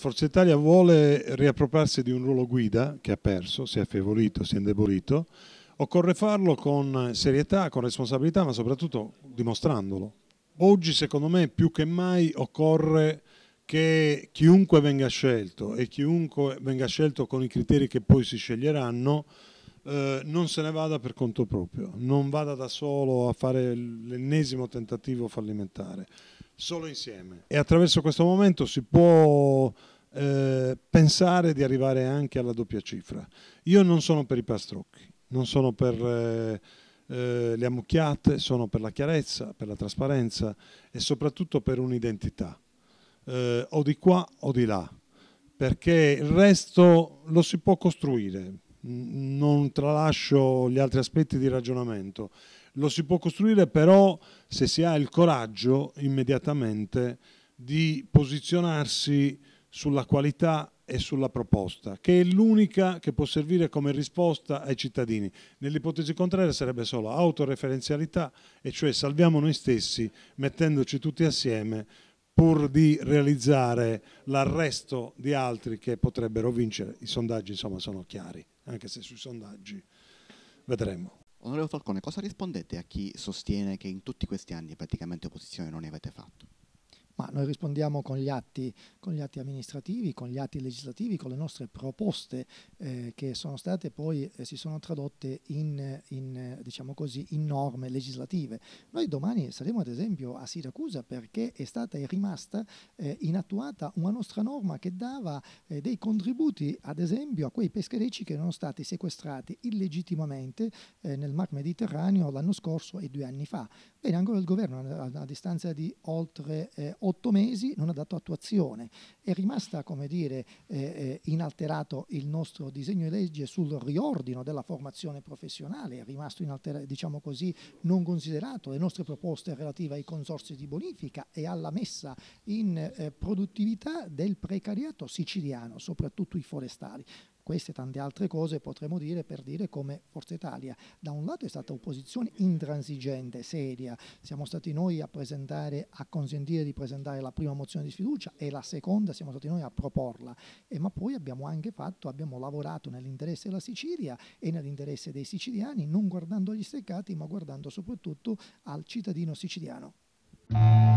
Forza Italia vuole riappropriarsi di un ruolo guida che ha perso, si è affievolito, si è indebolito. Occorre farlo con serietà, con responsabilità, ma soprattutto dimostrandolo. Oggi, secondo me, più che mai occorre che chiunque venga scelto e chiunque venga scelto con i criteri che poi si sceglieranno, eh, non se ne vada per conto proprio, non vada da solo a fare l'ennesimo tentativo fallimentare, solo insieme. E attraverso questo momento si può eh, pensare di arrivare anche alla doppia cifra. Io non sono per i pastrocchi, non sono per... Eh, eh le ammucchiate sono per la chiarezza, per la trasparenza e soprattutto per un'identità, eh, o di qua o di là, perché il resto lo si può costruire, non tralascio gli altri aspetti di ragionamento. Lo si può costruire però se si ha il coraggio immediatamente di posizionarsi sulla qualità e sulla proposta, che è l'unica che può servire come risposta ai cittadini. Nell'ipotesi contraria sarebbe solo autoreferenzialità, e cioè salviamo noi stessi mettendoci tutti assieme pur di realizzare l'arresto di altri che potrebbero vincere. I sondaggi insomma sono chiari, anche se sui sondaggi vedremo. Onorevole Falcone, cosa rispondete a chi sostiene che in tutti questi anni praticamente opposizione non ne avete fatto? ma noi rispondiamo con gli atti, con gli atti amministrativi, con gli atti legislativi, con le nostre proposte eh, che sono state poi, eh, si sono tradotte in, in, diciamo così, in norme legislative. Noi domani saremo ad esempio a Siracusa perché è stata e rimasta eh, inattuata una nostra norma che dava eh, dei contributi ad esempio a quei pescherecci che erano stati sequestrati illegittimamente eh, nel Mar Mediterraneo l'anno scorso e due anni fa. Bene, ancora il governo a, a distanza di oltre eh, otto mesi non ha dato attuazione. È rimasta, come dire, eh, eh, inalterato il nostro disegno di legge sul riordino della formazione professionale, è rimasto diciamo così, non considerato le nostre proposte relative ai consorsi di bonifica e alla messa in eh, produttività del precariato siciliano, soprattutto i forestali queste e tante altre cose potremmo dire per dire come Forza Italia da un lato è stata opposizione intransigente, seria, siamo stati noi a presentare, a consentire di presentare la prima mozione di sfiducia e la seconda siamo stati noi a proporla, e, eh, ma poi abbiamo anche fatto, abbiamo lavorato nell'interesse della Sicilia e nell'interesse dei siciliani, non guardando agli steccati ma guardando soprattutto al cittadino siciliano.